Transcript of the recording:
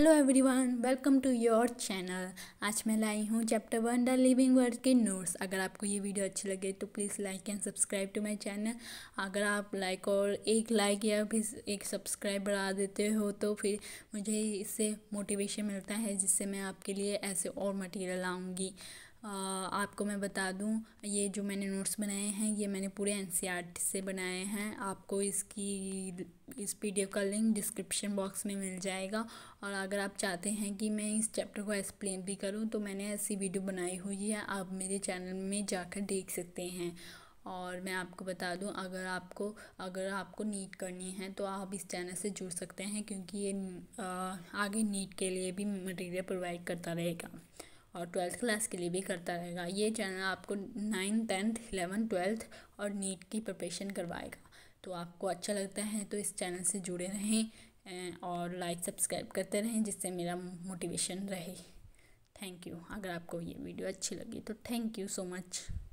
hello everyone welcome to your channel आज मैं लाई हूँ chapter one the living world के नोट्स अगर आपको ये वीडियो अच्छी लगे तो please like and subscribe to my channel अगर आप लाइक और एक लाइक या फिर एक सब्सक्राइब बढ़ा देते हो तो फिर मुझे इससे मोटिवेशन मिलता है जिससे मैं आपके लिए ऐसे और मटेरियल लाऊंगी आपको मैं बता दूं ये जो मैंने नोट्स बनाए हैं ये मैंने पूरे एन e से बनाए हैं आपको इसकी इस पी का लिंक डिस्क्रिप्शन बॉक्स में मिल जाएगा और अगर आप चाहते हैं कि मैं इस चैप्टर को एक्सप्लेन भी करूं तो मैंने ऐसी वीडियो बनाई हुई है आप मेरे चैनल में जाकर देख सकते हैं और मैं आपको बता दूं अगर आपको अगर आपको नीट करनी है तो आप इस चैनल से जुड़ सकते हैं क्योंकि ये आगे नीट के लिए भी मटेरियल प्रोवाइड करता रहेगा और ट्वेल्थ क्लास के लिए भी करता रहेगा ये चैनल आपको नाइन टेंथ इलेवन ट्वेल्थ और नीट की प्रिपरेशन करवाएगा तो आपको अच्छा लगता है तो इस चैनल से जुड़े रहें और लाइक सब्सक्राइब करते रहें जिससे मेरा मोटिवेशन रहे थैंक यू अगर आपको ये वीडियो अच्छी लगी तो थैंक यू सो मच